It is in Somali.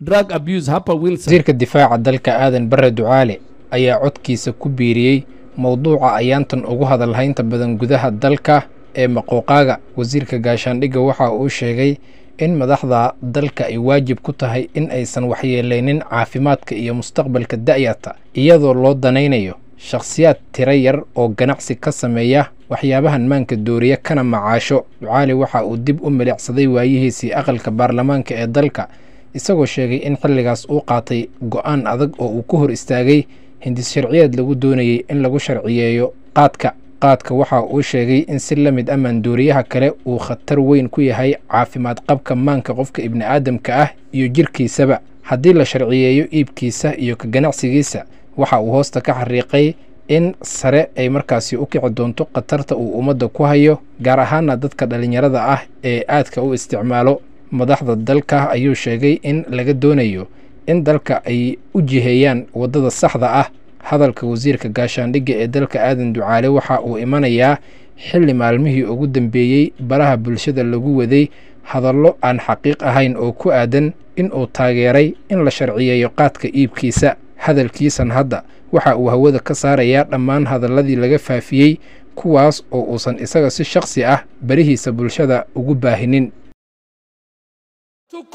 wasiirka difaaca dalka aadan barre ducaale ayaa codkiisa ku biiriyey mowduuca ayaantan ugu hadalhaynta badan gudaha dalka ee maqooqaaga wasiirka gaashaandhigga waxa uu sheegay in madaxda dalka ay waajib ku tahay in aysan waxyeelaynin caafimaadka iyo mustaqbalka da'yarta iyadoo loo danaynayo shakhsiyaad tira yar oo ganacsi ka sameeya waxyaabahan maanka dooriya kana macaasho ducaali waxa uu dib u milicsaday waayihiisii aqalka baarlamaanka ee dalka isagoo sheegay in xilligaas uu qaatay go'aan adag oo uu ku hor istaagay hindis sharciyeed lagu doonayey in lagu sharciyeeyo qaadka qaadka waxa uu sheegay in si la mid a ah maanduuriyaha kale uu khatar weyn ku yahay caafimaad qabka maanka qofka ibni aadamka ah iyo jirkiisaba haddii la sharciyeeyo iibkiisa iyo ka ganacsigiisa waxa uu hoosta ka xariiqay in sare ay markaasi u kici doonto khatarta uu ummadda ku hayo gaar ahaana dadka dhallinyarada ah ee aadka u isticmaalo madaxda dalka ayuu sheegay in laga doonayo in dalka ay u jiheeyaan waddada saxda ah hadalka wasiirka gaashaandhigga ee dalka aadan ducaale waxa uu imanayaa xilli maalmihii ugu dambeeyey baraha bulshada lagu waday hadallo aan xaqiiq ahayn oo ku aadan in uu taageeray in la sharciyeeyo qaadka iibkiisa hadalkiisan hadda waxa uu hawada ka saarayaa dhammaan hadalladii laga faafiyey kuwaas oo uusan isaga si shakhsi ah barihiisa bulshada ugu baahinin